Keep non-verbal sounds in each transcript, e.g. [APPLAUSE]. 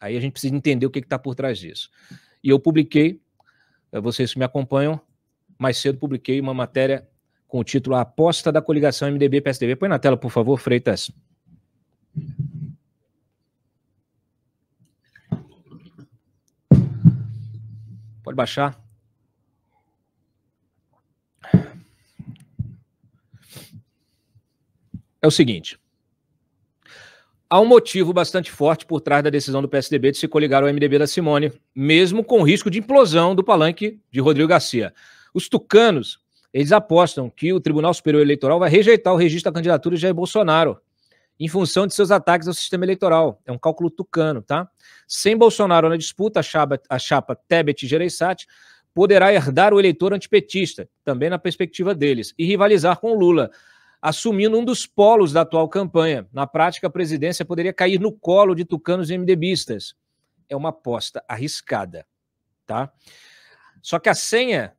Aí a gente precisa entender o que está por trás disso. E eu publiquei, eh, vocês que me acompanham, mais cedo publiquei uma matéria com o título A Aposta da Coligação MDB-PSDB. Põe na tela, por favor, Freitas. Pode baixar. É o seguinte. Há um motivo bastante forte por trás da decisão do PSDB de se coligar ao MDB da Simone, mesmo com o risco de implosão do palanque de Rodrigo Garcia. Os tucanos, eles apostam que o Tribunal Superior Eleitoral vai rejeitar o registro da candidatura de Jair Bolsonaro, em função de seus ataques ao sistema eleitoral. É um cálculo tucano, tá? Sem Bolsonaro na disputa, a chapa, a chapa Tebet e Gereissati poderá herdar o eleitor antipetista, também na perspectiva deles, e rivalizar com Lula, assumindo um dos polos da atual campanha. Na prática, a presidência poderia cair no colo de tucanos e MDBistas. É uma aposta arriscada, tá? Só que a senha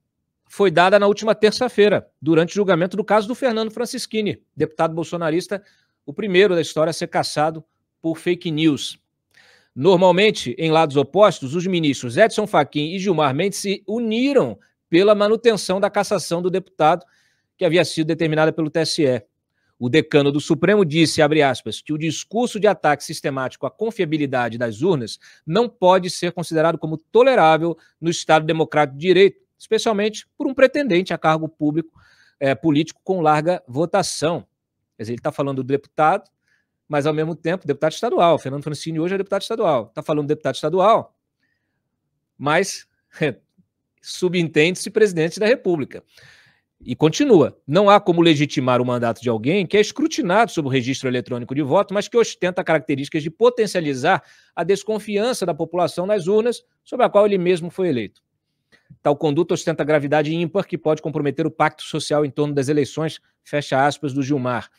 foi dada na última terça-feira, durante o julgamento do caso do Fernando Francischini, deputado bolsonarista, o primeiro da história a ser caçado por fake news. Normalmente, em lados opostos, os ministros Edson Fachin e Gilmar Mendes se uniram pela manutenção da cassação do deputado que havia sido determinada pelo TSE. O decano do Supremo disse, abre aspas, que o discurso de ataque sistemático à confiabilidade das urnas não pode ser considerado como tolerável no Estado Democrático de Direito, especialmente por um pretendente a cargo público é, político com larga votação. Quer dizer, ele está falando do deputado, mas ao mesmo tempo deputado estadual. Fernando Francini hoje é deputado estadual. Está falando deputado estadual, mas [LAUGHS] subentende-se presidente da República. E continua. Não há como legitimar o mandato de alguém que é escrutinado sob o registro eletrônico de voto, mas que ostenta características de potencializar a desconfiança da população nas urnas sobre a qual ele mesmo foi eleito. Tal conduta ostenta gravidade ímpar que pode comprometer o pacto social em torno das eleições, fecha aspas, do Gilmar.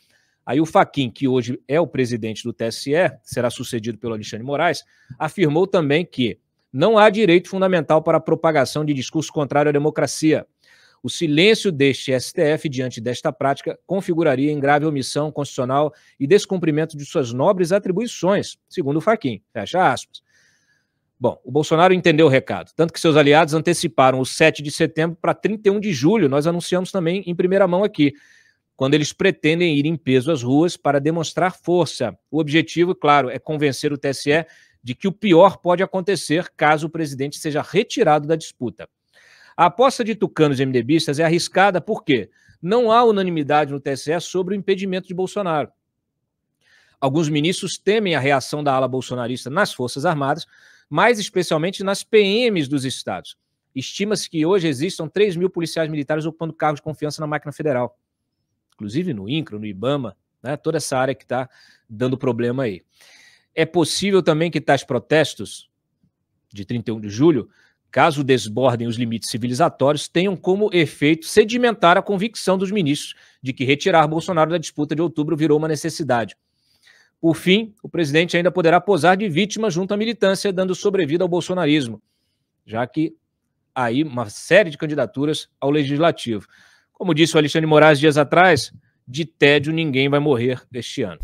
Aí o Faquin, que hoje é o presidente do TSE, será sucedido pelo Alexandre Moraes, afirmou também que não há direito fundamental para a propagação de discurso contrário à democracia o silêncio deste STF diante desta prática configuraria em grave omissão constitucional e descumprimento de suas nobres atribuições, segundo Faquim. Fecha aspas. Bom, o Bolsonaro entendeu o recado, tanto que seus aliados anteciparam o 7 de setembro para 31 de julho. Nós anunciamos também em primeira mão aqui, quando eles pretendem ir em peso às ruas para demonstrar força. O objetivo, claro, é convencer o TSE de que o pior pode acontecer caso o presidente seja retirado da disputa. A aposta de tucanos e MDBistas é arriscada porque não há unanimidade no TSE sobre o impedimento de Bolsonaro. Alguns ministros temem a reação da ala bolsonarista nas Forças Armadas, mais especialmente nas PMs dos estados. Estima-se que hoje existam 3 mil policiais militares ocupando cargos de confiança na máquina federal, inclusive no INCRO, no IBAMA, né? toda essa área que está dando problema aí. É possível também que tais protestos de 31 de julho caso desbordem os limites civilizatórios, tenham como efeito sedimentar a convicção dos ministros de que retirar Bolsonaro da disputa de outubro virou uma necessidade. Por fim, o presidente ainda poderá posar de vítima junto à militância, dando sobrevida ao bolsonarismo, já que aí uma série de candidaturas ao legislativo. Como disse o Alexandre Moraes dias atrás, de tédio ninguém vai morrer este ano.